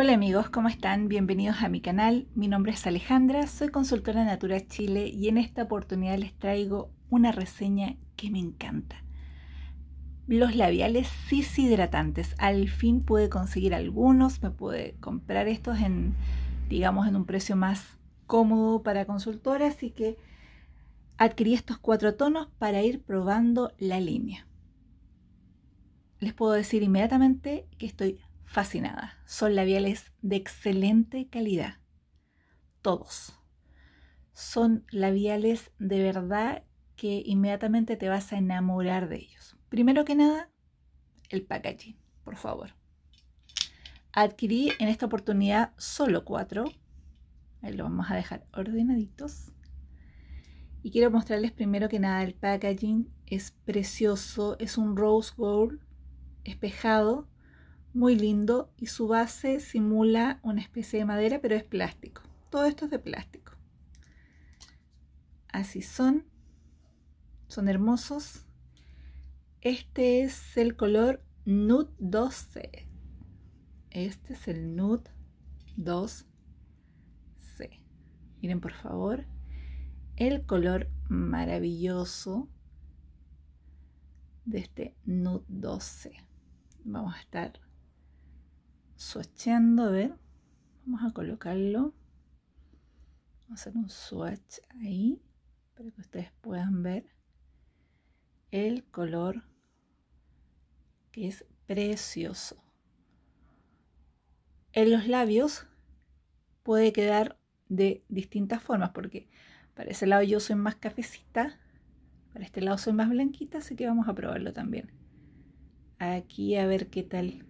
Hola amigos, ¿cómo están? Bienvenidos a mi canal. Mi nombre es Alejandra, soy consultora de Natura Chile y en esta oportunidad les traigo una reseña que me encanta. Los labiales hidratantes, Al fin pude conseguir algunos, me pude comprar estos en, digamos, en un precio más cómodo para consultora, así que adquirí estos cuatro tonos para ir probando la línea. Les puedo decir inmediatamente que estoy fascinada. Son labiales de excelente calidad. Todos. Son labiales de verdad que inmediatamente te vas a enamorar de ellos. Primero que nada, el packaging, por favor. Adquirí en esta oportunidad solo cuatro. Ahí lo vamos a dejar ordenaditos. Y quiero mostrarles primero que nada el packaging. Es precioso, es un rose gold espejado muy lindo y su base simula una especie de madera, pero es plástico. Todo esto es de plástico. Así son. Son hermosos. Este es el color Nude 12. Este es el Nude 2C. Miren por favor el color maravilloso de este Nude 12. Vamos a estar swatchando, a ver, vamos a colocarlo, vamos a hacer un swatch ahí para que ustedes puedan ver el color que es precioso. En los labios puede quedar de distintas formas porque para ese lado yo soy más cafecita, para este lado soy más blanquita, así que vamos a probarlo también. Aquí a ver qué tal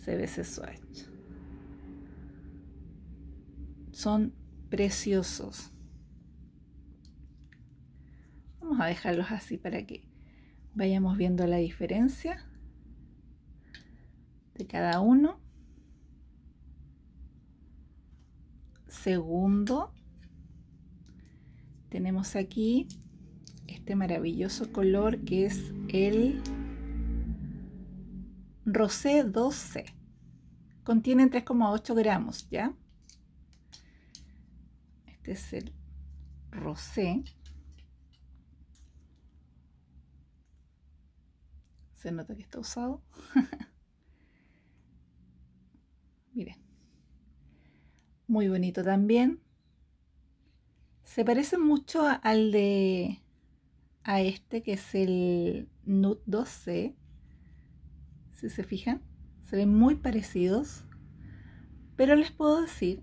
se CBC Swatch. Son preciosos. Vamos a dejarlos así para que vayamos viendo la diferencia de cada uno. Segundo, tenemos aquí este maravilloso color que es el Rosé 12. Contienen 3,8 gramos, ¿ya? Este es el rosé. Se nota que está usado. Miren. Muy bonito también. Se parece mucho al de a este que es el Nut 12 si se fijan, se ven muy parecidos, pero les puedo decir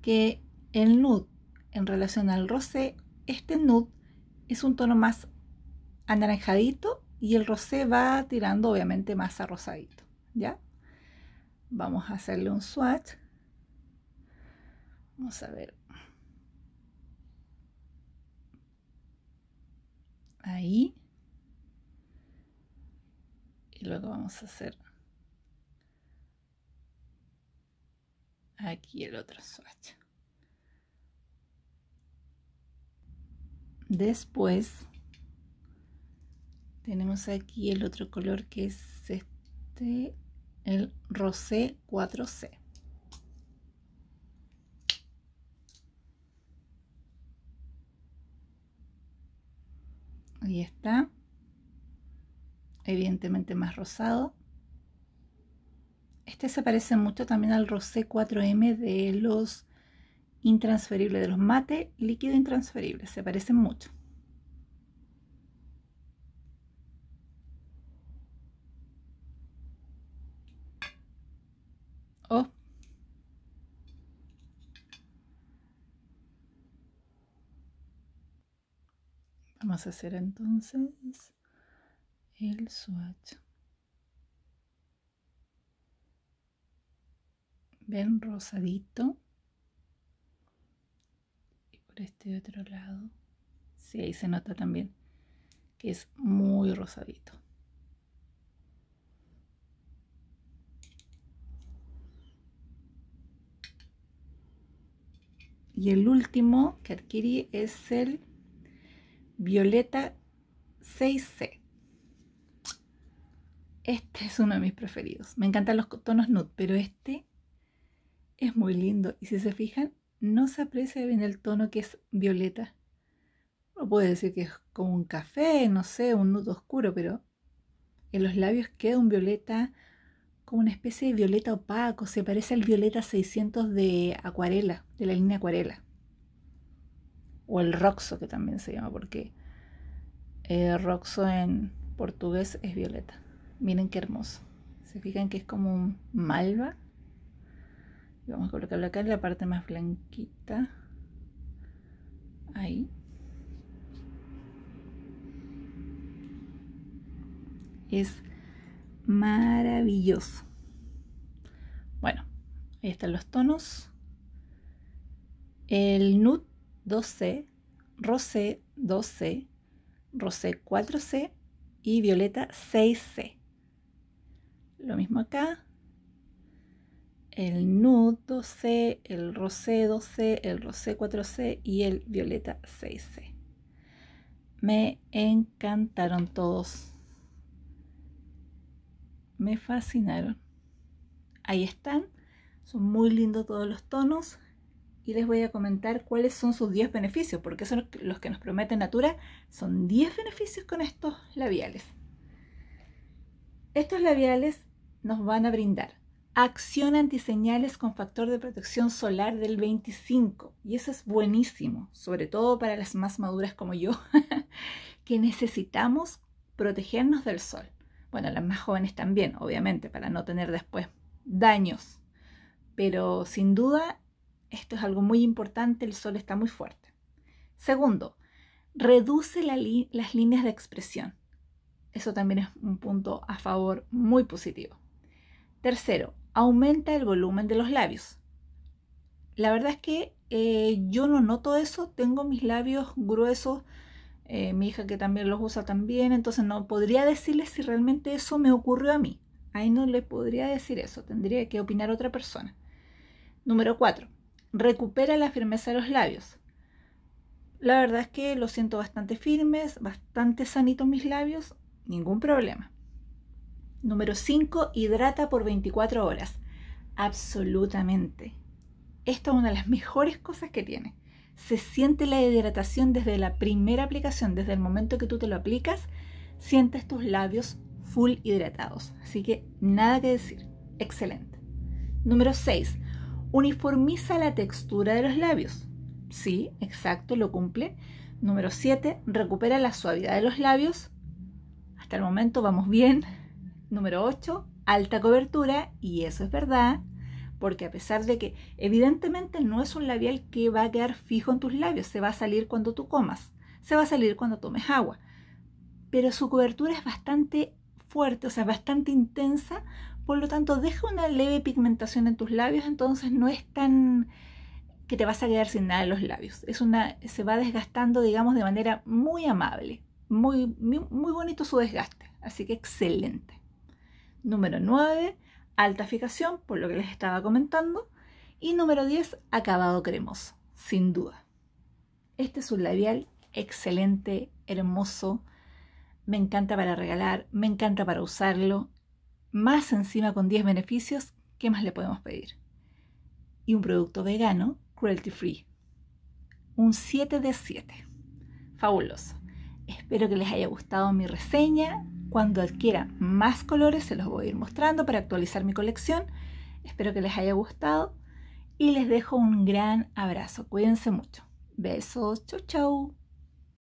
que el nude en relación al rosé, este nude es un tono más anaranjadito y el rosé va tirando obviamente más a rosadito, ¿ya? Vamos a hacerle un swatch. Vamos a ver. Ahí y luego vamos a hacer aquí el otro swatch después tenemos aquí el otro color que es este el rosé 4c ahí está evidentemente más rosado. Este se parece mucho también al rosé 4M de los intransferibles, de los mate líquido intransferible, se parecen mucho. Oh. Vamos a hacer entonces el swatch ven rosadito y por este otro lado si sí, ahí se nota también que es muy rosadito y el último que adquirí es el violeta 6c este es uno de mis preferidos. Me encantan los tonos nude, pero este es muy lindo. Y si se fijan, no se aprecia bien el tono que es violeta. no puede decir que es como un café, no sé, un nude oscuro, pero en los labios queda un violeta, como una especie de violeta opaco. Se parece al violeta 600 de acuarela, de la línea acuarela. O el roxo, que también se llama, porque eh, roxo en portugués es violeta. Miren qué hermoso. Se fijan que es como un malva. Y vamos a colocarlo acá en la parte más blanquita. Ahí. Es maravilloso. Bueno, ahí están los tonos. El Nude 12 c Rosé 12 c Rosé 4C y Violeta 6C lo mismo acá, el nude 12 c el rosé 12 c el rosé 4C y el violeta 6C. Me encantaron todos. Me fascinaron. Ahí están. Son muy lindos todos los tonos. Y les voy a comentar cuáles son sus 10 beneficios, porque son los que nos promete Natura. Son 10 beneficios con estos labiales. Estos labiales nos van a brindar acción antiseñales con factor de protección solar del 25. Y eso es buenísimo, sobre todo para las más maduras como yo, que necesitamos protegernos del sol. Bueno, las más jóvenes también, obviamente, para no tener después daños. Pero sin duda, esto es algo muy importante, el sol está muy fuerte. Segundo, reduce las líneas de expresión. Eso también es un punto a favor muy positivo. Tercero, aumenta el volumen de los labios. La verdad es que eh, yo no noto eso, tengo mis labios gruesos, eh, mi hija que también los usa también, entonces no podría decirle si realmente eso me ocurrió a mí. Ahí no le podría decir eso, tendría que opinar otra persona. Número cuatro, Recupera la firmeza de los labios. La verdad es que los siento bastante firmes, bastante sanitos mis labios, ningún problema. Número 5. Hidrata por 24 horas. Absolutamente. Esta es una de las mejores cosas que tiene. Se siente la hidratación desde la primera aplicación, desde el momento que tú te lo aplicas, sientes tus labios full hidratados. Así que nada que decir. Excelente. Número 6. Uniformiza la textura de los labios. Sí, exacto, lo cumple. Número 7. Recupera la suavidad de los labios. Hasta el momento vamos bien. Número 8, alta cobertura, y eso es verdad, porque a pesar de que evidentemente no es un labial que va a quedar fijo en tus labios, se va a salir cuando tú comas, se va a salir cuando tomes agua, pero su cobertura es bastante fuerte, o sea, bastante intensa, por lo tanto deja una leve pigmentación en tus labios, entonces no es tan que te vas a quedar sin nada en los labios. Es una, se va desgastando, digamos, de manera muy amable. muy, muy bonito su desgaste. Así que excelente número 9, alta fijación, por lo que les estaba comentando, y número 10, acabado cremoso, sin duda. Este es un labial excelente, hermoso, me encanta para regalar, me encanta para usarlo, más encima con 10 beneficios, ¿qué más le podemos pedir? Y un producto vegano, cruelty free. Un 7 de 7. Fabuloso. Espero que les haya gustado mi reseña. Cuando adquiera más colores se los voy a ir mostrando para actualizar mi colección. Espero que les haya gustado y les dejo un gran abrazo. Cuídense mucho. Besos. Chau, chau.